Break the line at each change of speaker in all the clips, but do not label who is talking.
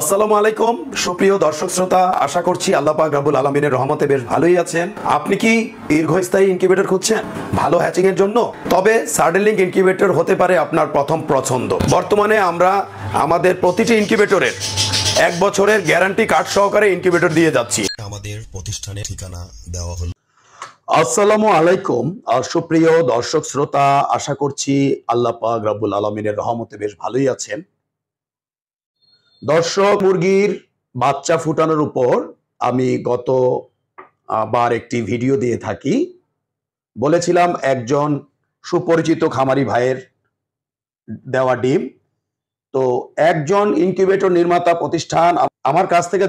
আসসালামু আলাইকুম সুপ্রিয় দর্শক শ্রোতা আশা করছি আল্লাহ পাক রাবুল আলমিনের রহমতে বেশ ভালোই আছেন আপনি কি দীর্ঘস্থায়ী ইনকিউবেটর খুঁজছেন ভালো হ্যাচিং এর জন্য তবে সার্ডেলিং ইনকিউবেটর হতে পারে আপনার প্রথম পছন্দ বর্তমানে আমরা আমাদের প্রতিটি ইনকিউবেটরের এক বছরের গ্যারান্টি কার্ড সহকারে ইনকিউবেটর দিয়ে যাচ্ছি আমাদের প্রতিষ্ঠানের ঠিকানা দেওয়া হলো আসসালামু আলাইকুম সুপ্রিয় দর্শক শ্রোতা আশা করছি আল্লাহ পাক রাবুল আলমিনের রহমতে বেশ ভালোই আছেন দর্শক মুরগির বাচ্চা ফুটানোর উপর আমি গত আবার একটি ভিডিও দিয়ে থাকি বলেছিলাম একজন সুপরিচিত খামারি ভাইয়ের দেওয়া ডিম তো একজন ইনকিউবেটর নির্মাতা প্রতিষ্ঠান আমার কাছ থেকে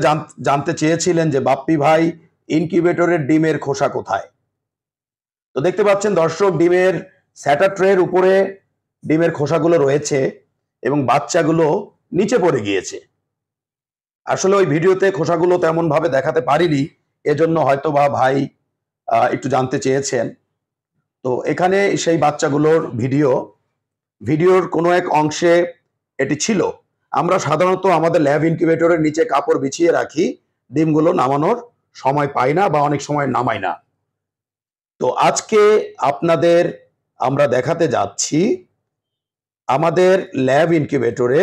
জানতে চেয়েছিলেন যে বাপ্পি ভাই ইনকিউবেটরের ডিমের খোসা কোথায় তো দেখতে পাচ্ছেন দর্শক ডিমের স্যাটার ট্রের উপরে ডিমের খোসাগুলো রয়েছে এবং বাচ্চাগুলো নিচে পড়ে গিয়েছে আসলে ওই ভিডিওতে খোসাগুলো তেমনভাবে দেখাতে পারিনি এজন্য হয়তো বা ভাই একটু জানতে চেয়েছেন তো এখানে সেই বাচ্চাগুলোর ভিডিও ভিডিওর কোনো এক অংশে এটি ছিল আমরা সাধারণত আমাদের ল্যাব ইনকিউবেটরের নিচে কাপড় বিছিয়ে রাখি ডিমগুলো নামানোর সময় পাই না বা অনেক সময় নামাই না তো আজকে আপনাদের আমরা দেখাতে যাচ্ছি আমাদের ল্যাব ইনকিউবেটরে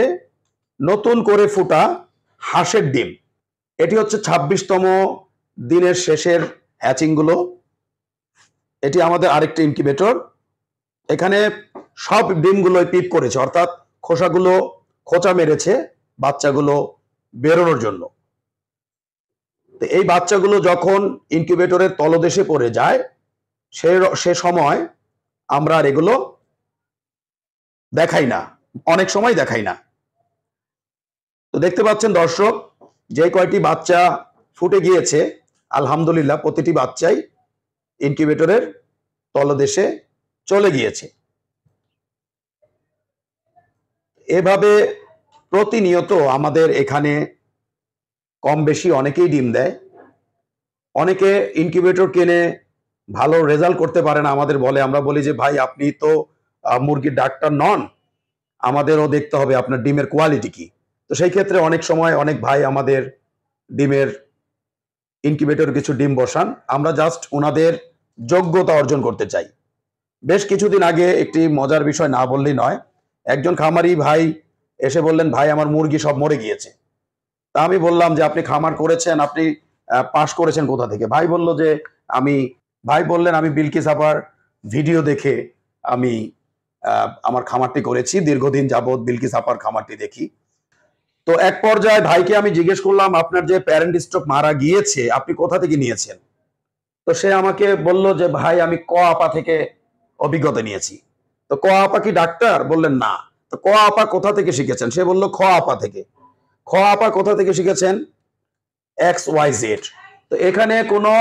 নতুন করে ফুটা হাঁসের ডিম এটি হচ্ছে ছাব্বিশতম দিনের শেষের হ্যাচিংগুলো এটি আমাদের আরেকটি ইনকিউবেটর এখানে সব ডিমগুলোই পিপ করেছে অর্থাৎ খোসাগুলো খোঁচা মেরেছে বাচ্চাগুলো বেরোনোর জন্য এই বাচ্চাগুলো যখন ইনকিউবেটরের তলদেশে পড়ে যায় সে সে সময় আমরা আর এগুলো দেখাই না অনেক সময় দেখাই না তো দেখতে পাচ্ছেন দর্শক যে কয়টি বাচ্চা ফুটে গিয়েছে আলহামদুলিল্লাহ প্রতিটি বাচ্চাই ইনকিউবেটরের তলদেশে চলে গিয়েছে এভাবে প্রতিনিয়ত আমাদের এখানে কম বেশি অনেকেই ডিম দেয় অনেকে ইনকিউবেটর কেনে ভালো রেজাল্ট করতে পারে না আমাদের বলে আমরা বলি যে ভাই আপনি তো মুরগির ডাক্তার নন আমাদেরও দেখতে হবে আপনার ডিমের কোয়ালিটি কি তো সেই ক্ষেত্রে অনেক সময় অনেক ভাই আমাদের ডিমের ইনকিউবেটর কিছু ডিম বসান আমরা জাস্ট ওনাদের যোগ্যতা অর্জন করতে চাই বেশ কিছুদিন আগে একটি মজার বিষয় না বললেই নয় একজন খামারি ভাই এসে বললেন ভাই আমার মুরগি সব মরে গিয়েছে তা আমি বললাম যে আপনি খামার করেছেন আপনি পাস করেছেন কোথা থেকে ভাই বলল যে আমি ভাই বললেন আমি বিলকি সাপার ভিডিও দেখে আমি আমার খামারটি করেছি দীর্ঘদিন যাবৎ বিলকি সাপার খামারটি দেখি তো এক পর্যায়ে ভাইকে আমি জিজ্ঞেস করলাম আপনার যে প্যারেন্ট স্ট্রোক মারা গিয়েছে আপনি কোথা থেকে নিয়েছেন তো সে আমাকে বলল যে ভাই আমি ক আপা থেকে অভিজ্ঞতা নিয়েছি তো ক আপা কি ডাক্তার বললেন না তো ক আপা কোথা থেকে শিখেছেন সে বলল খ আপা থেকে খ আপা কোথা থেকে শিখেছেন এক্স ওয়াই জেড তো এখানে কোনো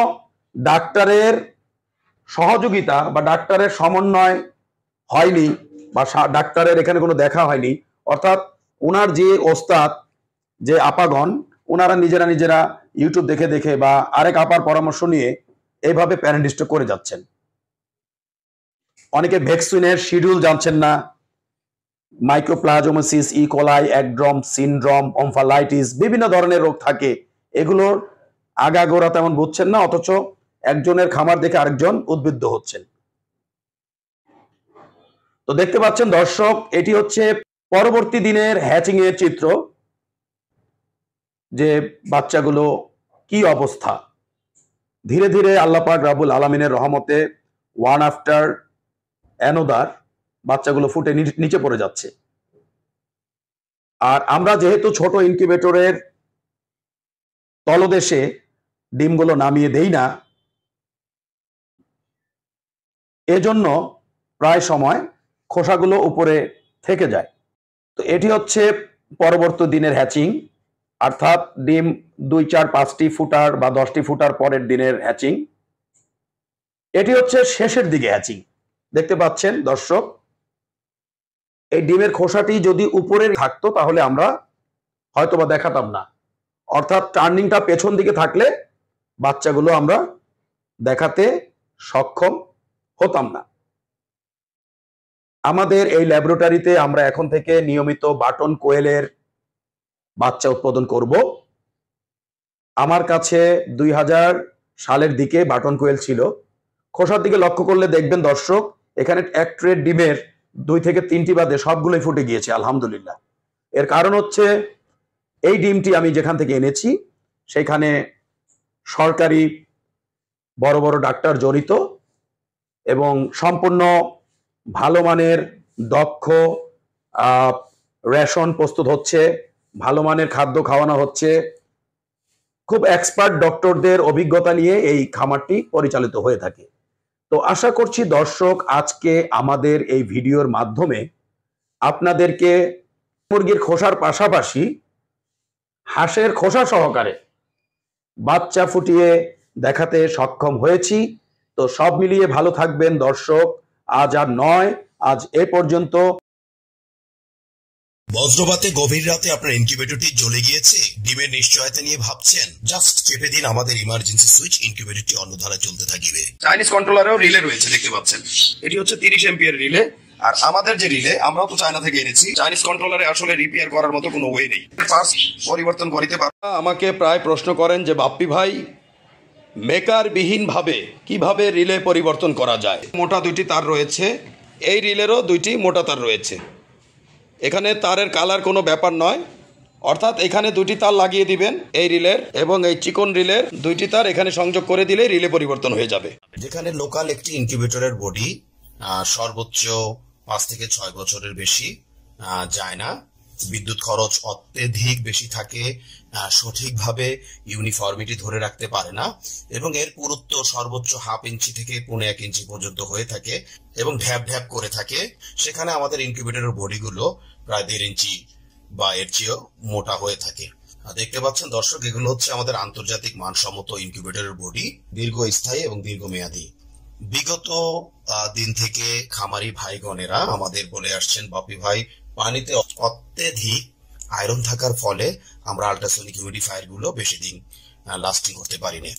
ডাক্তারের সহযোগিতা বা ডাক্তারের সমন্বয় হয়নি বা ডাক্তারের এখানে কোনো দেখা হয়নি অর্থাৎ ওনার যে ওস্তাদ যে আপাগণ ওনারা নিজেরা নিজেরা ইউটিউব দেখে দেখে বা আরেক আপার পরামর্শ নিয়ে এইভাবে প্যারেন্ট করে যাচ্ছেন অনেকে ভ্যাকসিনের শিডিউল জানছেন না mycoplasmosis E coli e. Egg drop syndrome omphalitis বিভিন্ন ধরনের রোগ থাকে এগুলোর আগাগোড়া তেমন বুঝছেন না অথচ একজনের খামার দেখে আরেকজন উদ্বুদ্ধ হচ্ছেন তো দেখতে পাচ্ছেন দর্শক এটি হচ্ছে পরবর্তী দিনের হ্যাচিং এর চিত্র যে বাচ্চাগুলো কি অবস্থা ধীরে ধীরে আল্লাপাক রাবুল আলমিনের রহমতে ওয়ান আফটার অ্যানোদার বাচ্চাগুলো ফুটে নিচে পড়ে যাচ্ছে আর আমরা যেহেতু ছোট ইনকিউবেটরের তলদেশে ডিমগুলো নামিয়ে দেই না এজন্য প্রায় সময় খোসাগুলো উপরে থেকে যায় তো এটি হচ্ছে পরবর্তী দিনের হ্যাচিং অর্থাৎ ডিম দুই চার পাঁচটি ফুটার বা দশটি ফুটার পরের দিনের হ্যাচিং এটি হচ্ছে শেষের দিকে হ্যাচিং দেখতে পাচ্ছেন দর্শক এই ডিমের খোসাটি যদি উপরে থাকতো তাহলে আমরা হয়তোবা দেখাতাম না অর্থাৎ টার্নিংটা পেছন দিকে থাকলে বাচ্চাগুলো আমরা দেখাতে সক্ষম হতাম না আমাদের এই ল্যাবরেটরিতে আমরা এখন থেকে নিয়মিত বাটন কোয়েলের বাচ্চা উৎপাদন করব আমার কাছে দুই সালের দিকে বাটন কোয়েল ছিল খোসার দিকে লক্ষ্য করলে দেখবেন দর্শক এখানে এক ট্রেড ডিমের দুই থেকে তিনটি বাদে সবগুলোই ফুটে গিয়েছে আলহামদুলিল্লাহ এর কারণ হচ্ছে এই ডিমটি আমি যেখান থেকে এনেছি সেখানে সরকারি বড় বড় ডাক্তার জড়িত এবং সম্পূর্ণ ভালো মানের দক্ষ রেশন প্রস্তুত হচ্ছে ভালো মানের খাদ্য খাওয়ানো হচ্ছে খুব এক্সপার্ট ডক্টরদের অভিজ্ঞতা নিয়ে এই খামারটি পরিচালিত হয়ে থাকে তো আশা করছি দর্শক আজকে আমাদের এই ভিডিওর মাধ্যমে আপনাদেরকে মুরগির খোসার পাশাপাশি হাঁসের খোসা সহকারে বাচ্চা ফুটিয়ে দেখাতে সক্ষম হয়েছি তো সব মিলিয়ে ভালো থাকবেন দর্শক আজ আর নয় আজ এ পর্যন্ত বজ্রপাতে গভীর রাতে আপনার ইনকিউবেটরটি জ্বলে গিয়েছে ডিমের নিশ্চয়তা নিয়ে ভাবছেন জাস্ট চেপে দিন আমাদের ইমার্জেন্সি সুইচ ইনকিউবেটরটি অন্য ধারা চলতে থাকবে চাইনিজ কন্ট্রোলারেও রিলে রয়েছে দেখতে পাচ্ছেন এটি হচ্ছে তিরিশ এম্পিয়ার রিলে আর আমাদের যে রিলে আমরাও তো চায়না থেকে এনেছি চাইনিজ কন্ট্রোলারে আসলে রিপেয়ার করার মতো কোনো ওয়ে নেই পরিবর্তন করিতে পার আমাকে প্রায় প্রশ্ন করেন যে বাপ্পি ভাই মেকারবিহীনভাবে কিভাবে রিলে পরিবর্তন করা যায় মোটা দুইটি তার রয়েছে এই রিলেরও দুইটি মোটা তার রয়েছে এখানে তারের কালার কোনো ব্যাপার নয় অর্থাৎ এখানে দুটি তার লাগিয়ে দিবেন এই রিলের এবং এই চিকন রিলের দুইটি তার এখানে সংযোগ করে দিলে রিলে পরিবর্তন হয়ে যাবে যেখানে লোকাল একটি ইনকিউবেটরের বডি সর্বোচ্চ পাঁচ থেকে ছয় বছরের বেশি যায় না বিদ্যুৎ খরচ অত্যধিক বেশি থাকে সঠিকভাবে ইউনিফর্মিটি ধরে রাখতে পারে না এবং এর পুরুত্ব সর্বোচ্চ হাফ ইঞ্চি থেকে পুনে এক ইঞ্চি পর্যন্ত হয়ে থাকে এবং ঢ্যাপ ঢ্যাপ করে থাকে সেখানে আমাদের ইনকিউবেটরের বডিগুলো প্রায় দেড় ইঞ্চি বা এর চেয়েও মোটা হয়ে থাকে দেখতে পাচ্ছেন দর্শক এগুলো হচ্ছে আমাদের আন্তর্জাতিক মানসম্মত ইনকিউবেটরের বডি দীর্ঘস্থায়ী এবং দীর্ঘমেয়াদী বিগত দিন থেকে খামারি ভাইগণেরা আমাদের বলে আসছেন বাপি ভাই পানিতে অত্যধিক আয়রন থাকার ফলে আমরা আল্ট্রাসনিক হিউমিডিফায়ারগুলো বেশি দিন লাস্টিং করতে পারি না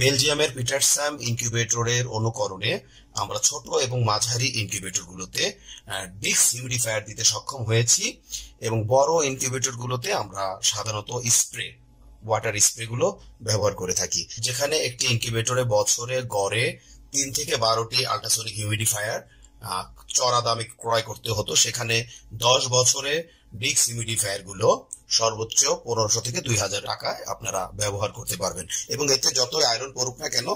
বেলজিয়ামের পিটারস্যাম ইনকিউবেটরের অনুকরণে আমরা ছোট এবং মাঝারি ইনকিউবেটরগুলোতে ডিক্স হিউমিডিফায়ার দিতে সক্ষম হয়েছি এবং বড় ইনকিউবেটরগুলোতে আমরা সাধারণত স্প্রে ওয়াটার স্প্রেগুলো ব্যবহার করে থাকি যেখানে একটি ইনকিউবেটরে বছরে গড়ে তিন থেকে বারোটি আল্ট্রাসনিক হিউমিডিফায়ার চড়া দামে ক্রয় করতে হতো সেখানে দশ বছরে ব্রিক্স হিউমিডিফায়ার গুলো সর্বোচ্চ পনেরোশো থেকে দুই হাজার টাকায় আপনারা ব্যবহার করতে পারবেন এবং এতে যত আয়রন পড়ুক না কেন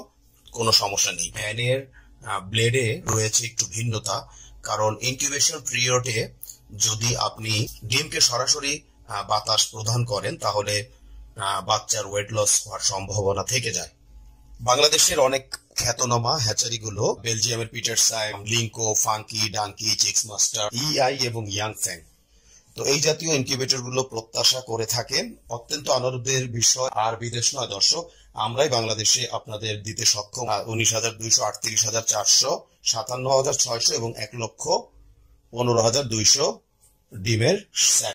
কোনো সমস্যা নেই ফ্যানের ব্লেডে রয়েছে একটু ভিন্নতা কারণ ইনকিউবেশন পিরিয়ডে যদি আপনি ডিমকে সরাসরি বাতাস প্রদান করেন তাহলে বাচ্চার ওয়েট লস হওয়ার সম্ভাবনা থেকে যায় বাংলাদেশের অনেক খ্যাতনামা হ্যাচারিগুলো বেলজিয়ামের পিটার সাইম লিঙ্কো ফাঙ্কি ডাঙ্কি চিক্স মাস্টার ইআই এবং ফ্যাং তো এই জাতীয় ইনকিউবেটরগুলো প্রত্যাশা করে থাকেন অত্যন্ত আনন্দের বিষয় আর বিদেশ নয় দর্শক আমরাই বাংলাদেশে আপনাদের দিতে সক্ষম উনিশ হাজার দুইশো আটত্রিশ হাজার চারশো সাতান্ন হাজার ছয়শো এবং এক লক্ষ পনেরো হাজার দুইশো ডিমের স্যাট